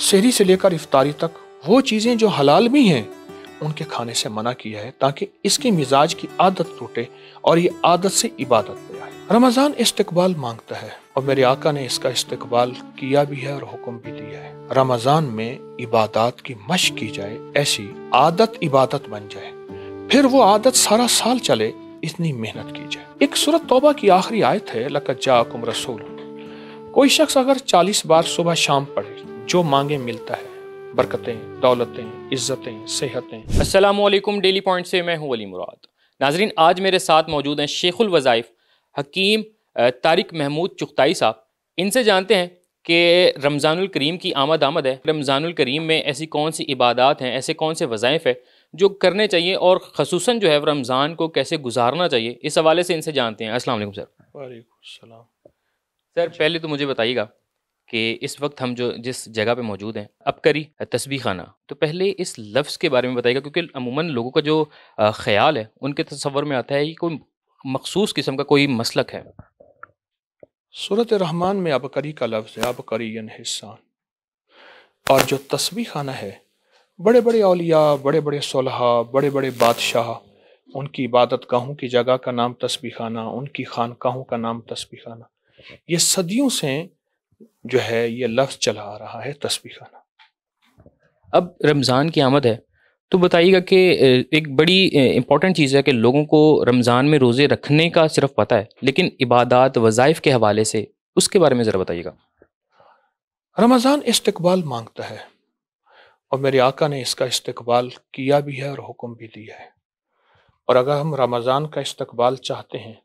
शहरी से लेकर इफ्तारी तक वो चीज़ें जो हलाल भी हैं उनके खाने से मना किया है ताकि इसके मिजाज की आदत टूटे और ये आदत से इबादत में आए रमज़ान इस्तकबाल मांगता है और मेरे आका ने इसका इस्तकबाल किया भी है और हुक्म भी दिया है रमज़ान में इबादत की मश की जाए ऐसी आदत इबादत बन जाए फिर वो आदत सारा साल चले इतनी मेहनत की जाए एक सूरत तोबा की आखिरी आयत है लकत रसूल कोई शख्स अगर 40 बार सुबह शाम पढ़े जो मांगे मिलता है बरकतें दौलतें इज्जतें सेहतें असलम डेली पॉइंट से मैं हूँ अली मुराद नाजरीन आज मेरे साथ मौजूद हैं शेखुल वज़ाइफ हकीम तारिक महमूद चुगताई साहब इनसे जानते हैं कि रमज़ानुल करीम की आमद आमद है रमज़ानुल करीम में ऐसी कौन सी इबादत हैं ऐसे कौन से वज़ाइफ़ है जो करने चाहिए और खसूस जो है रमज़ान को कैसे गुजारना चाहिए इस हवाले से इनसे जानते हैं अस्सलाम वालेकुम सर वालेकुम सर पहले तो मुझे बताइएगा कि इस वक्त हम जो जिस जगह पे मौजूद हैं करी तस्वी खाना तो पहले इस लफ्ज़ के बारे में बताइएगा क्योंकि अमूमन लोगों का जो ख्याल है उनके तस्वर में आता है कि कोई मखसूस किस्म का कोई मसलक है सूरत रहमान में करी का लफ्ज़ है अब हिस्सान और जो तस्वी खाना है बड़े बड़े अलिया बड़े बड़े सोलह बड़े बड़े बादशाह उनकी इबादत गाहों की जगह का नाम तस्वी खाना उनकी खानकाहों का नाम तस्बी खाना ये सदियों से जो है ये लफ्ज़ चला आ रहा है तस्वीर खाना अब रमज़ान की आमद है तो बताइएगा कि एक बड़ी इंपॉर्टेंट चीज़ है कि लोगों को रमज़ान में रोज़े रखने का सिर्फ पता है लेकिन इबादत वज़ाइफ के हवाले से उसके बारे में ज़रा बताइएगा रमज़ान इस्तकबाल मांगता है और मेरे आका ने इसका इस्तकबाल किया भी है और हुक्म भी दिया है और अगर हम रमज़ान का इस्तकबाल चाहते हैं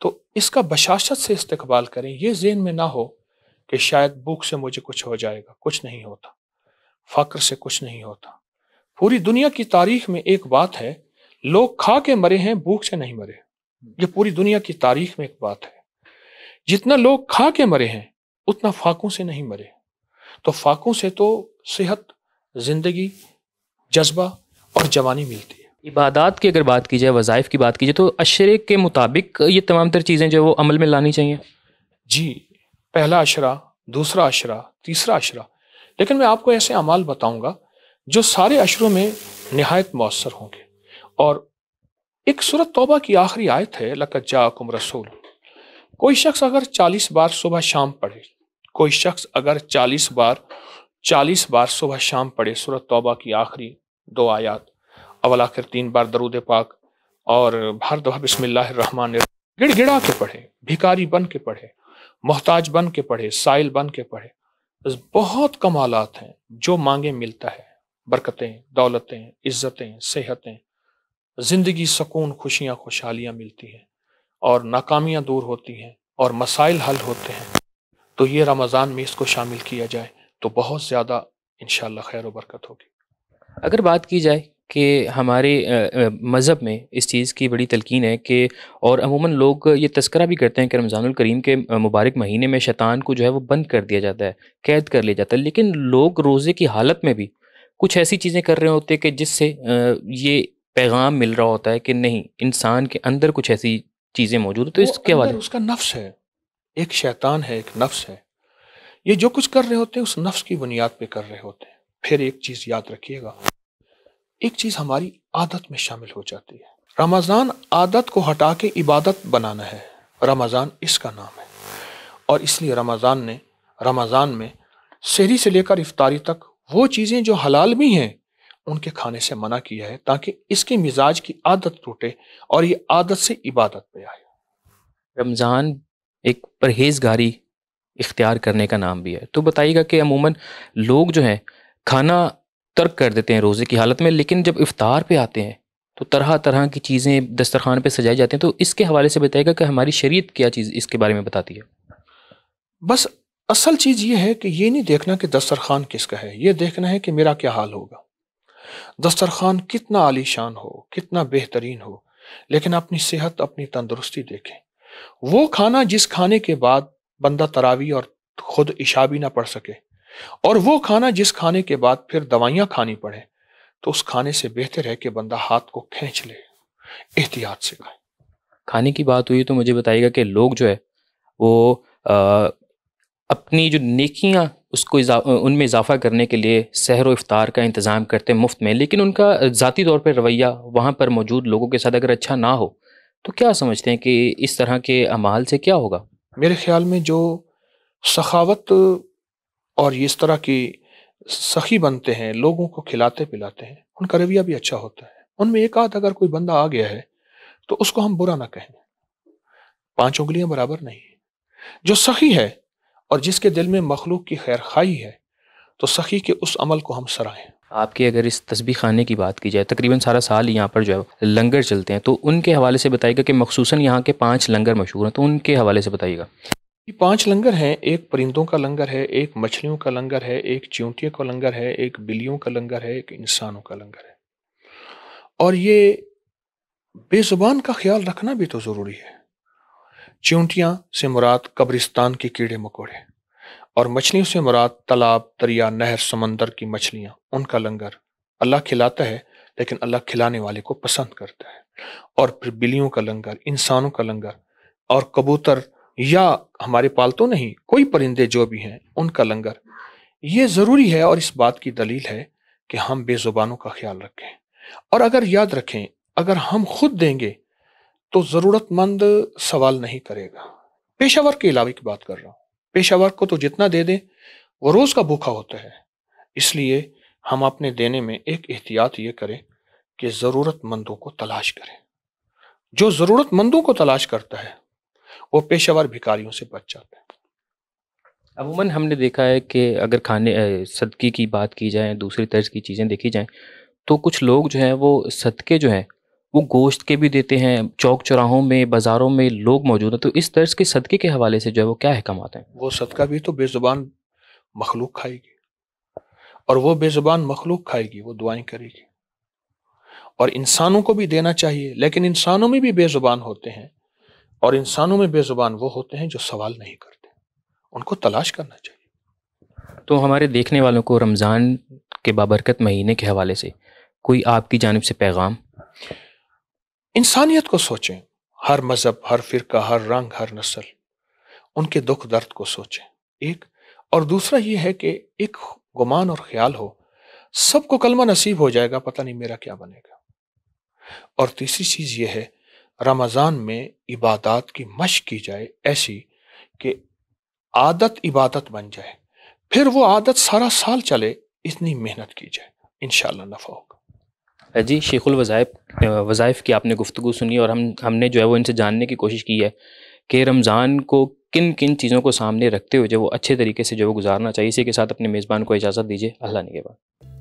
तो इसका बशाशत से इस्तकबाल करें ये जेन में ना हो कि शायद भूख से मुझे कुछ हो जाएगा कुछ नहीं होता फक्र से कुछ नहीं होता पूरी दुनिया की तारीख में एक बात है लोग खा के मरे हैं भूख से नहीं मरे ये पूरी दुनिया की तारीख में एक बात है जितना लोग खा के मरे हैं उतना फाकों से नहीं मरे तो फाकों से तो सेहत जिंदगी जज्बा और जवानी मिलती है इबादत की अगर बात की जाए वज़ाइफ की बात की जाए तो अशरे के मुताबिक ये तमाम तर चीज़ें जो वो अमल में लानी चाहिए जी पहला अशरा दूसरा अशरा तीसरा अशरा लेकिन मैं आपको ऐसे अमाल बताऊंगा जो सारे अशरों में नहायत मौसर होंगे और एक सूरत तोबा की आखिरी आयत है लकत जाकुम रसूल कोई शख्स अगर 40 बार सुबह शाम पढ़े कोई शख्स अगर 40 बार 40 बार सुबह शाम पढ़े सूरत तौबा की आखिरी दो आयात अवल आखिर तीन बार दरूद पाक और भर दो बसमिल्लर गिड़ गिड़ा के पढ़े भिकारी बन के पढ़े मोहताज बन के पढ़े साइल बन के पढ़े बस बहुत कमालत हैं जो मांगे मिलता है बरकतें दौलतें इज्जतें सेहतें ज़िंदगी सुकून खुशियाँ खुशहालियाँ मिलती हैं और नाकामियाँ दूर होती हैं और मसाइल हल होते हैं तो ये रमज़ान में इसको शामिल किया जाए तो बहुत ज़्यादा इन खैर बरकत होगी अगर बात की जाए कि हमारे मज़हब में इस चीज़ की बड़ी तलकिन है कि और अमूमन लोग ये तस्करा भी करते हैं कि रमज़ानुल करीम के मुबारक महीने में शैतान को जो है वो बंद कर दिया जाता है कैद कर लिया जाता है लेकिन लोग रोज़े की हालत में भी कुछ ऐसी चीज़ें कर रहे होते हैं कि जिससे ये पैगाम मिल रहा होता है कि नहीं इंसान के अंदर कुछ ऐसी चीज़ें मौजूद तो इसके हवाले उसका नफ्स है एक शैतान है एक नफ्स है ये जो कुछ कर रहे होते हैं उस नफ्स की बुनियाद पे कर रहे होते हैं फिर एक चीज़ याद रखिएगा एक चीज हमारी आदत में शामिल हो जाती है रमज़ान आदत को हटा के इबादत बनाना है रमज़ान इसका नाम है और इसलिए रमज़ान ने रमज़ान में शहरी से लेकर इफ्तारी तक वो चीज़ें जो हलाल भी हैं उनके खाने से मना किया है ताकि इसके मिजाज की आदत टूटे और ये आदत से इबादत पे आए रमज़ान एक परहेजगारी इख्तियार करने का नाम भी है तो बताइएगा कि अमूमन लोग जो हैं खाना तर्क कर देते हैं रोज़े की हालत में लेकिन जब इफ़ार पे आते हैं तो तरह तरह की चीज़ें दस्तरखान पे सजाई जाती हैं तो इसके हवाले से बताएगा कि हमारी शरीयत क्या चीज़ इसके बारे में बताती है बस असल चीज़ ये है कि ये नहीं देखना कि दस्तरखान किसका है ये देखना है कि मेरा क्या हाल होगा दस्तरखान कितना आलीशान हो कितना बेहतरीन हो लेकिन अपनी सेहत अपनी तंदुरुस्ती देखें वो खाना जिस खाने के बाद बंदा तरावी और खुद इशा भी ना पढ़ सके और वो खाना जिस खाने के बाद फिर दवाइयाँ खानी पड़े तो उस खाने से बेहतर है कि बंदा हाथ को खींच ले एहतियात से खाए खाने की बात हुई तो मुझे बताइएगा कि लोग जो है वो आ, अपनी जो नेकियां उसको इजा, उनमें इजाफा करने के लिए सहर इफ़ार का इंतज़ाम करते हैं मुफ्त में लेकिन उनका ज़ाती तौर पर रवैया वहाँ पर मौजूद लोगों के साथ अगर अच्छा ना हो तो क्या समझते हैं कि इस तरह के अमाल से क्या होगा मेरे ख्याल में जो सखावत और इस तरह की सखी बनते हैं लोगों को खिलाते पिलाते हैं उनका रवैया भी अच्छा होता है उनमें एक आध अगर कोई बंदा आ गया है तो उसको हम बुरा ना कहें पांच उंगलियां बराबर नहीं जो सखी है और जिसके दिल में मखलूक की खैर खाई है तो सखी के उस अमल को हम सराहें आपके अगर इस तस्बी खाने की बात की जाए तकरीबन सारा साल यहाँ पर जो है लंगर चलते हैं तो उनके हवाले से बताइएगा कि मखसूस यहाँ के पाँच लंगर मशहूर हैं तो उनके हवाले से बताइएगा ये पांच लंगर हैं एक परिंदों का लंगर है एक मछलियों का लंगर है एक च्यूंटियों का लंगर है एक बिल्लियों का लंगर है एक इंसानों का लंगर है और ये बेजुबान का ख्याल रखना भी तो ज़रूरी है च्यूटियाँ से मुराद कब्रिस्तान के कीड़े मकोड़े और मछलियों से मुराद तालाब दरिया नहर समंदर की मछलियाँ उनका लंगर अल्लाह खिलाता है लेकिन अल्लाह खिलाने वाले को पसंद करता है और फिर बिलियों का लंगर इंसानों का लंगर और कबूतर या हमारे पालतू तो नहीं कोई परिंदे जो भी हैं उनका लंगर ये ज़रूरी है और इस बात की दलील है कि हम बेज़ुबानों का ख्याल रखें और अगर याद रखें अगर हम खुद देंगे तो ज़रूरतमंद सवाल नहीं करेगा पेशावर के अलावे की बात कर रहा हूँ पेशावर को तो जितना दे दें वो रोज़ का भूखा होता है इसलिए हम अपने देने में एक एहतियात ये करें कि ज़रूरतमंदों को तलाश करें जो ज़रूरतमंदों को तलाश करता है वो पेशेवर भिकारियों से बच जाता है अमूमन हमने देखा है कि अगर खाने सदके की बात की जाए दूसरी तर्ज की चीज़ें देखी जाएँ तो कुछ लोग जो हैं वो सदके जो हैं वो गोश्त के भी देते हैं चौक चौराहों में बाज़ारों में लोग मौजूद हैं तो इस तर्ज के सदके के हवाले से जो है वो क्या अहकाम आते हैं वो सदका भी तो बेज़ुबान मखलूक खाएगी और वो बेज़ुबान मखलूक खाएगी वो दुआएं करेगी और इंसानों को भी देना चाहिए लेकिन इंसानों में भी बेज़ुबान होते हैं और इंसानों में बेजुबान वो होते हैं जो सवाल नहीं करते उनको तलाश करना चाहिए तो हमारे देखने वालों को रमज़ान के बाबरकत महीने के हवाले से कोई आपकी जानब से पैगाम इंसानियत को सोचें हर मज़हब हर फ़िरका हर रंग हर नस्ल उनके दुख दर्द को सोचें एक और दूसरा ये है कि एक गुमान और ख्याल हो सबको कलमा नसीब हो जाएगा पता नहीं मेरा क्या बनेगा और तीसरी चीज़ यह है रमज़ान में इबादत की मशक की जाए ऐसी कि आदत इबादत बन जाए फिर वो आदत सारा साल चले इतनी मेहनत की जाए इन नफ़ा होगा जी शेखुल वज़ाइफ वज़ाइफ की आपने गुफ्तु सुनी और हम हमने जो है वो इनसे जानने की कोशिश की है कि रमज़ान को किन किन चीज़ों को सामने रखते हुए जो वो अच्छे तरीके से जो वो गुजारना चाहिए इसी के साथ अपने मेज़बान को इजाज़त दीजिए अल्लाह के बाद